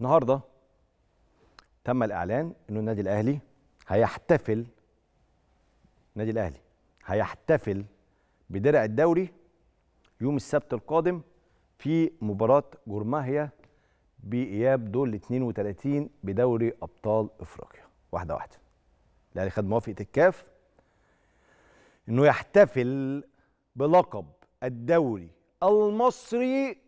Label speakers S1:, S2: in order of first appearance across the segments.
S1: النهارده تم الاعلان انه النادي الاهلي هيحتفل النادي الاهلي هيحتفل بدرع الدوري يوم السبت القادم في مباراه جورماهيا باياب دول 32 بدوري ابطال افريقيا واحده واحده الاهلي خد موافقه الكاف انه يحتفل بلقب الدوري المصري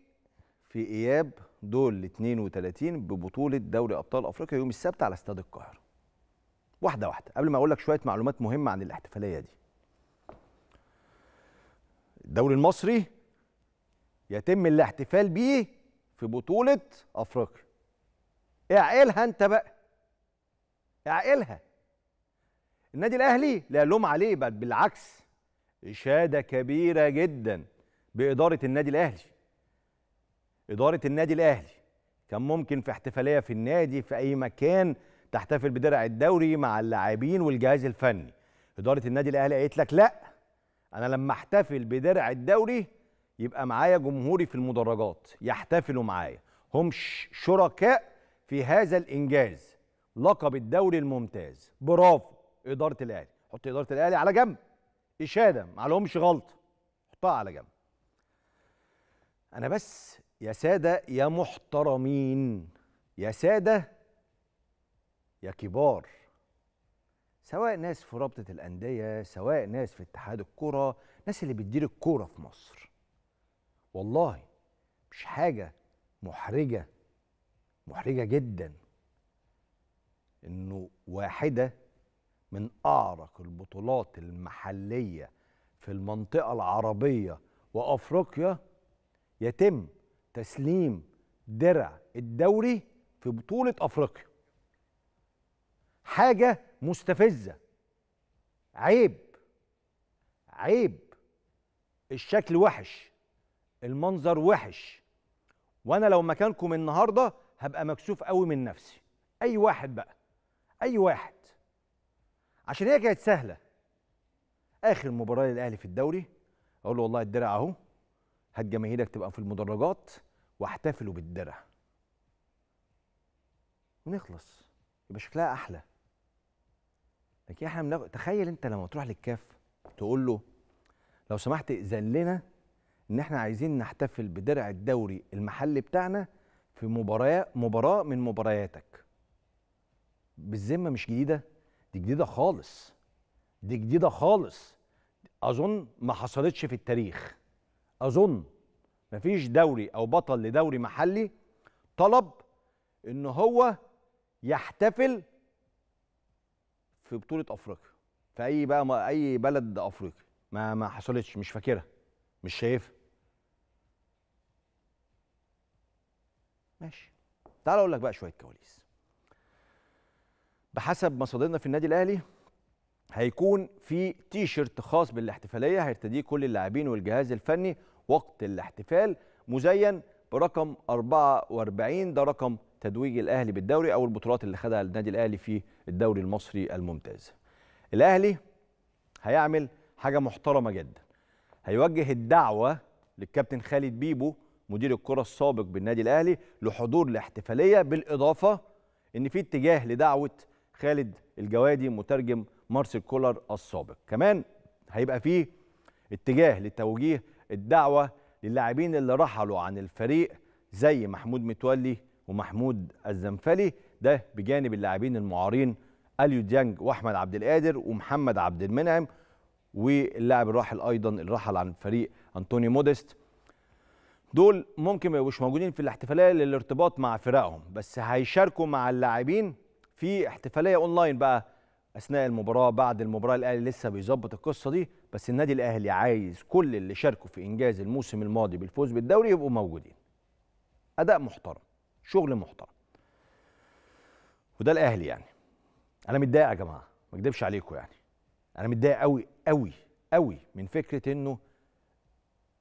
S1: في اياب دول 32 ببطوله دوري ابطال افريقيا يوم السبت على استاد القاهره. واحده واحده قبل ما اقول لك شويه معلومات مهمه عن الاحتفاليه دي. الدوري المصري يتم الاحتفال بيه في بطوله افريقيا. اعقلها انت بقى. اعقلها. النادي الاهلي لا لوم عليه بل بالعكس اشاده كبيره جدا باداره النادي الاهلي. اداره النادي الاهلي كان ممكن في احتفاليه في النادي في اي مكان تحتفل بدرع الدوري مع اللاعبين والجهاز الفني اداره النادي الاهلي قالت لك لا انا لما احتفل بدرع الدوري يبقى معايا جمهوري في المدرجات يحتفلوا معايا هم شركاء في هذا الانجاز لقب الدوري الممتاز برافو اداره الاهلي حط اداره الاهلي على جنب اشاده ما عليهمش غلطه حطها على جنب انا بس يا سادة يا محترمين يا سادة يا كبار سواء ناس في رابطة الأندية سواء ناس في اتحاد الكرة ناس اللي بتدير الكرة في مصر والله مش حاجة محرجة محرجة جدا إنه واحدة من أعرق البطولات المحلية في المنطقة العربية وأفريقيا يتم تسليم درع الدوري في بطولة أفريقيا حاجة مستفزة عيب عيب الشكل وحش المنظر وحش وانا لو مكانكم النهارده هبقى مكسوف قوي من نفسي اي واحد بقى اي واحد عشان هي كانت سهله اخر مباراه للاهلي في الدوري اقول له والله الدرع اهو هات جماهيرك تبقى في المدرجات واحتفلوا بالدرع ونخلص يبقى شكلها احلى لكن احنا منغ... تخيل انت لما تروح للكاف تقول له لو سمحت اذن لنا ان احنا عايزين نحتفل بدرع الدوري المحلي بتاعنا في مباراه مباراه من مبارياتك بالذمه مش جديده دي جديده خالص دي جديده خالص اظن ما حصلتش في التاريخ اظن مفيش دوري او بطل لدوري محلي طلب ان هو يحتفل في بطوله افريقيا في اي بقى اي بلد افريقي ما ما حصلتش مش فاكرها مش شايفها ماشي تعال اقول لك بقى شويه كواليس بحسب مصادرنا في النادي الاهلي هيكون في تي شيرت خاص بالاحتفاليه هيرتديه كل اللاعبين والجهاز الفني وقت الاحتفال مزين برقم 44 ده رقم تتويج الاهلي بالدوري او البطولات اللي خدها النادي الاهلي في الدوري المصري الممتاز. الاهلي هيعمل حاجه محترمه جدا. هيوجه الدعوه للكابتن خالد بيبو مدير الكره السابق بالنادي الاهلي لحضور الاحتفاليه بالاضافه ان في اتجاه لدعوه خالد الجوادي مترجم مارسيل كولر السابق. كمان هيبقى فيه اتجاه لتوجيه الدعوة للاعبين اللي رحلوا عن الفريق زي محمود متولي ومحمود الزنفلي ده بجانب اللاعبين المعارين اليو ديانج واحمد عبد القادر ومحمد عبد المنعم واللاعب الراحل ايضا اللي رحل عن الفريق انطوني موديست دول ممكن ما يبقوش موجودين في الاحتفاليه للارتباط مع فرقهم بس هيشاركوا مع اللاعبين في احتفاليه اونلاين بقى اثناء المباراه بعد المباراه الاهلي لسه بيظبط القصه دي بس النادي الاهلي عايز كل اللي شاركوا في انجاز الموسم الماضي بالفوز بالدوري يبقوا موجودين اداء محترم شغل محترم وده الاهلي يعني انا متضايق يا جماعه ما اكدبش عليكم يعني انا متضايق قوي قوي قوي من فكره انه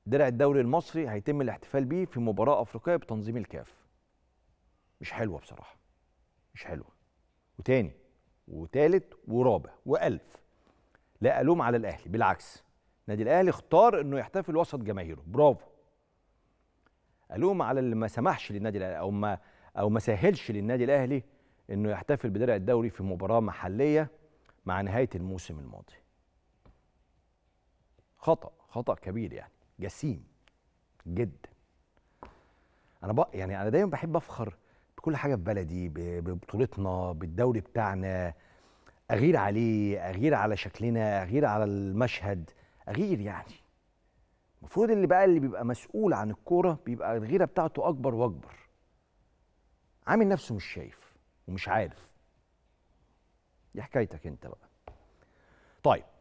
S1: درع الدوري المصري هيتم الاحتفال بيه في مباراه افريقيه بتنظيم الكاف مش حلوه بصراحه مش حلوه وتاني وثالث ورابع وألف لا ألوم على الأهلي بالعكس نادي الأهلي اختار إنه يحتفل وسط جماهيره برافو ألوم على اللي ما سمحش للنادي الأهلي أو ما أو ما سهلش للنادي الأهلي إنه يحتفل بدرع الدوري في مباراة محلية مع نهاية الموسم الماضي خطأ خطأ كبير يعني جسيم جدا انا بق يعني انا دايما بحب افخر كل حاجه في بلدي ببطولتنا بالدوري بتاعنا اغير عليه اغير على شكلنا اغير على المشهد اغير يعني المفروض اللي بقى اللي بيبقى مسؤول عن الكوره بيبقى الغيره بتاعته اكبر واكبر عامل نفسه مش شايف ومش عارف دي حكايتك انت بقى طيب